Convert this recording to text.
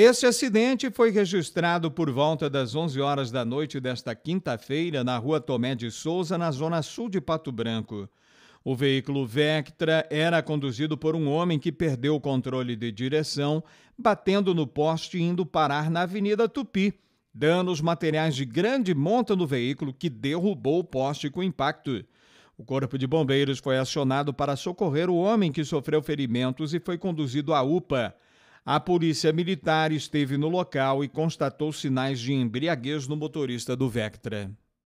Este acidente foi registrado por volta das 11 horas da noite desta quinta-feira na rua Tomé de Souza, na zona sul de Pato Branco. O veículo Vectra era conduzido por um homem que perdeu o controle de direção, batendo no poste e indo parar na Avenida Tupi, danos materiais de grande monta no veículo que derrubou o poste com impacto. O Corpo de Bombeiros foi acionado para socorrer o homem que sofreu ferimentos e foi conduzido à UPA. A polícia militar esteve no local e constatou sinais de embriaguez no motorista do Vectra.